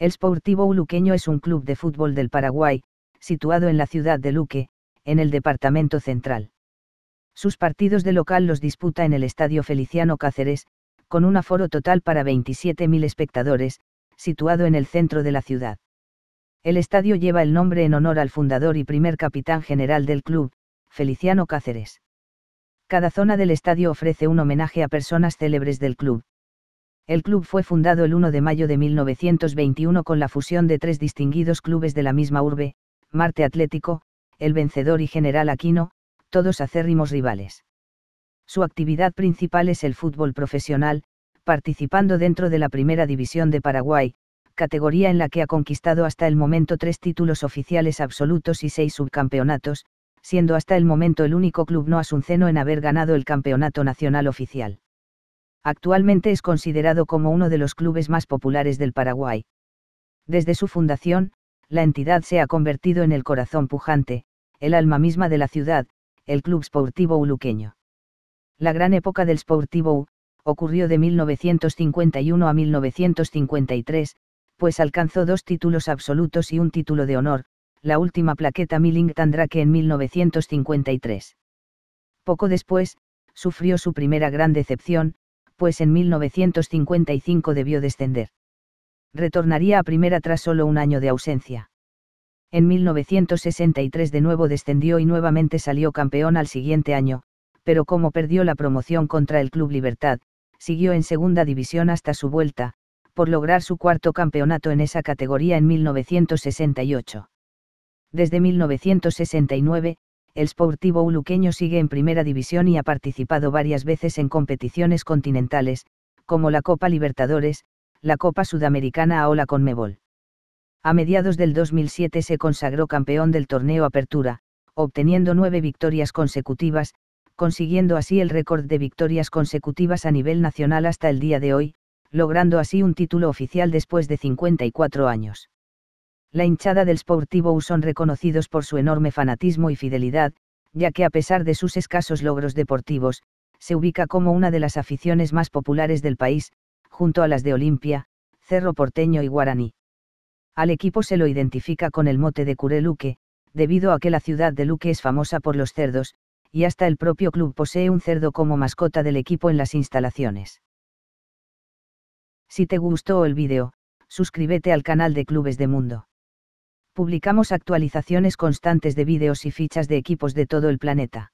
El Sportivo Uluqueño es un club de fútbol del Paraguay, situado en la ciudad de Luque, en el departamento central. Sus partidos de local los disputa en el Estadio Feliciano Cáceres, con un aforo total para 27.000 espectadores, situado en el centro de la ciudad. El estadio lleva el nombre en honor al fundador y primer capitán general del club, Feliciano Cáceres. Cada zona del estadio ofrece un homenaje a personas célebres del club. El club fue fundado el 1 de mayo de 1921 con la fusión de tres distinguidos clubes de la misma urbe, Marte Atlético, El Vencedor y General Aquino, todos acérrimos rivales. Su actividad principal es el fútbol profesional, participando dentro de la Primera División de Paraguay, categoría en la que ha conquistado hasta el momento tres títulos oficiales absolutos y seis subcampeonatos, siendo hasta el momento el único club no asunceno en haber ganado el campeonato nacional oficial. Actualmente es considerado como uno de los clubes más populares del Paraguay. Desde su fundación, la entidad se ha convertido en el corazón pujante, el alma misma de la ciudad, el club sportivo uluqueño. La gran época del Sportivo ocurrió de 1951 a 1953, pues alcanzó dos títulos absolutos y un título de honor, la última plaqueta Milling Tandrake en 1953. Poco después, sufrió su primera gran decepción, pues en 1955 debió descender. Retornaría a primera tras solo un año de ausencia. En 1963 de nuevo descendió y nuevamente salió campeón al siguiente año, pero como perdió la promoción contra el Club Libertad, siguió en segunda división hasta su vuelta, por lograr su cuarto campeonato en esa categoría en 1968. Desde 1969, el Sportivo Uluqueño sigue en primera división y ha participado varias veces en competiciones continentales, como la Copa Libertadores, la Copa Sudamericana o con Conmebol. A mediados del 2007 se consagró campeón del torneo Apertura, obteniendo nueve victorias consecutivas, consiguiendo así el récord de victorias consecutivas a nivel nacional hasta el día de hoy, logrando así un título oficial después de 54 años. La hinchada del Sportivo son reconocidos por su enorme fanatismo y fidelidad, ya que a pesar de sus escasos logros deportivos, se ubica como una de las aficiones más populares del país, junto a las de Olimpia, Cerro Porteño y Guaraní. Al equipo se lo identifica con el mote de Cureluque, debido a que la ciudad de Luque es famosa por los cerdos, y hasta el propio club posee un cerdo como mascota del equipo en las instalaciones. Si te gustó el vídeo, suscríbete al canal de Clubes de Mundo. Publicamos actualizaciones constantes de vídeos y fichas de equipos de todo el planeta.